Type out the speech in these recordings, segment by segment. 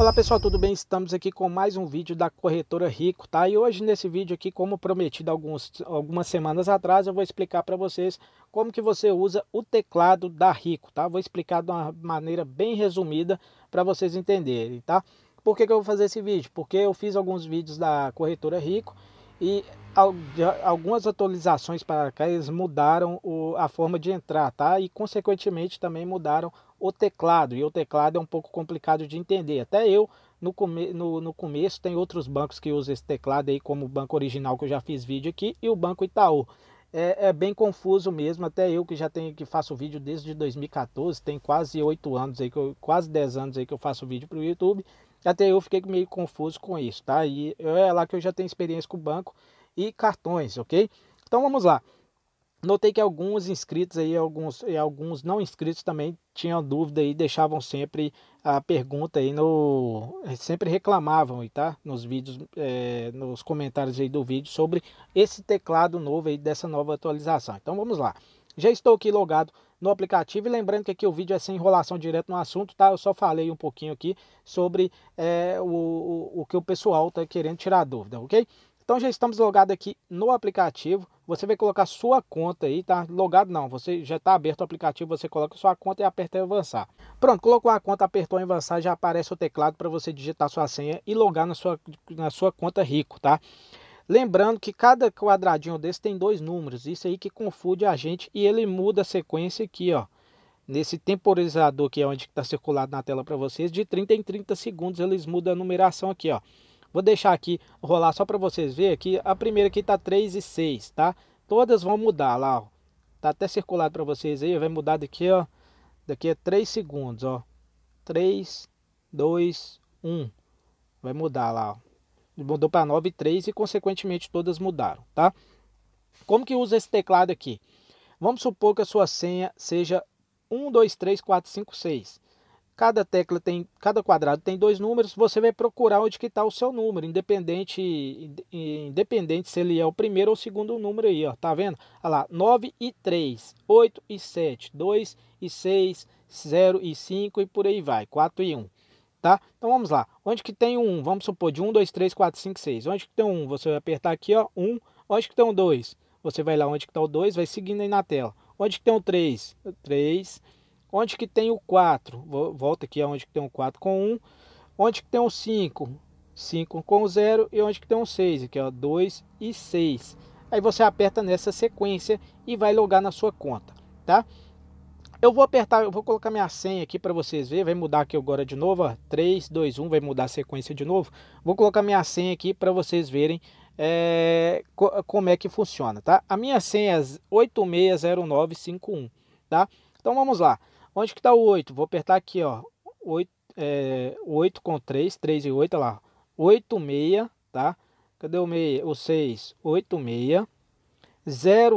Olá pessoal, tudo bem? Estamos aqui com mais um vídeo da corretora Rico, tá? E hoje nesse vídeo aqui, como prometido alguns, algumas semanas atrás, eu vou explicar para vocês como que você usa o teclado da Rico, tá? Vou explicar de uma maneira bem resumida para vocês entenderem, tá? Por que, que eu vou fazer esse vídeo? Porque eu fiz alguns vídeos da corretora Rico e algumas atualizações para cá eles mudaram o, a forma de entrar, tá? E consequentemente também mudaram o teclado. E o teclado é um pouco complicado de entender. Até eu no, come, no, no começo tem outros bancos que usam esse teclado aí, como o banco original que eu já fiz vídeo aqui, e o banco Itaú. É, é, bem confuso mesmo. Até eu que já tenho que faço vídeo desde 2014, tem quase oito anos aí que eu, quase 10 anos aí que eu faço vídeo para o YouTube. Até eu fiquei meio confuso com isso, tá? E é lá que eu já tenho experiência com banco e cartões, ok? Então vamos lá. Notei que alguns inscritos aí, alguns e alguns não inscritos também tinham dúvida e deixavam sempre a pergunta aí no, sempre reclamavam aí, tá? Nos vídeos, é, nos comentários aí do vídeo sobre esse teclado novo aí dessa nova atualização. Então vamos lá. Já estou aqui logado no aplicativo e lembrando que aqui o vídeo é sem enrolação direto no assunto, tá? Eu só falei um pouquinho aqui sobre é, o, o, o que o pessoal está querendo tirar dúvida, ok? Então já estamos logados aqui no aplicativo. Você vai colocar sua conta aí, tá? Logado não, você já está aberto o aplicativo, você coloca sua conta e aperta em avançar. Pronto, colocou a conta, apertou em avançar, já aparece o teclado para você digitar sua senha e logar na sua, na sua conta Rico, tá? Lembrando que cada quadradinho desse tem dois números, isso aí que confunde a gente e ele muda a sequência aqui, ó. Nesse temporizador que é onde está circulado na tela para vocês, de 30 em 30 segundos eles mudam a numeração aqui, ó. Vou deixar aqui rolar só para vocês verem aqui, a primeira aqui está 3 e 6, tá? Todas vão mudar lá, ó. Tá até circulado para vocês aí, vai mudar daqui, ó. Daqui a é 3 segundos, ó. 3, 2, 1. Vai mudar lá, ó mudou para 9.3 e consequentemente todas mudaram, tá? Como que usa esse teclado aqui? Vamos supor que a sua senha seja 1, 2, 3, 4, 5, 6. Cada tecla tem, cada quadrado tem dois números, você vai procurar onde que está o seu número, independente, independente se ele é o primeiro ou o segundo número aí, ó, tá vendo? Olha lá, 9 e 3, 8 e 7, 2 e 6, 0 e 5 e por aí vai, 4 e 1 tá? Então vamos lá. Onde que tem um? Vamos supor de 1, 2, 3, 4, 5, 6. Onde que tem um? Você vai apertar aqui, ó, 1. Onde que tem um 2? Você vai lá onde que tá o 2, vai seguindo aí na tela. Onde que tem o 3? 3. Onde que tem o 4? Volta aqui aonde que tem o 4 com 1. Onde que tem o 5? 5 com 0 e onde que tem um 6, aqui ó, 2 e 6. Aí você aperta nessa sequência e vai logar na sua conta, tá? Eu vou apertar, eu vou colocar minha senha aqui para vocês verem, vai mudar aqui agora de novo, ó, 3, 2, 1, vai mudar a sequência de novo. Vou colocar minha senha aqui para vocês verem é, co como é que funciona, tá? A minha senha é 860951, tá? Então vamos lá. Onde que tá o 8? Vou apertar aqui, ó, 8, é, 8 com 3, 3 e 8, olha lá, 86, tá? Cadê o meia? O 6, 86,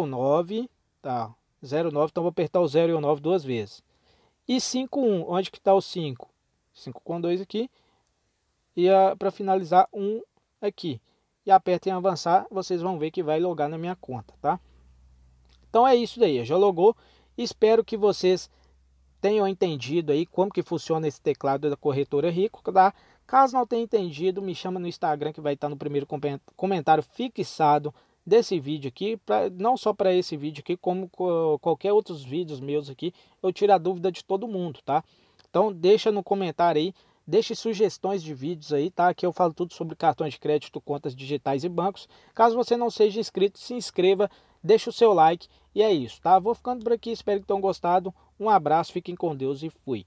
09, tá? 0, 9. Então vou apertar o 0 e o 9 duas vezes. E 5, 1. Onde que está o 5? 5 com 2 aqui. E ah, para finalizar, 1 aqui. E aperta em avançar, vocês vão ver que vai logar na minha conta, tá? Então é isso daí, já logou. Espero que vocês tenham entendido aí como que funciona esse teclado da corretora Rico, tá? Caso não tenha entendido, me chama no Instagram que vai estar no primeiro comentário fixado desse vídeo aqui, pra, não só para esse vídeo aqui, como qualquer outros vídeos meus aqui, eu tiro a dúvida de todo mundo, tá? Então deixa no comentário aí, deixe sugestões de vídeos aí, tá? Que eu falo tudo sobre cartões de crédito, contas digitais e bancos. Caso você não seja inscrito, se inscreva, deixa o seu like e é isso, tá? Vou ficando por aqui, espero que tenham gostado. Um abraço, fiquem com Deus e fui.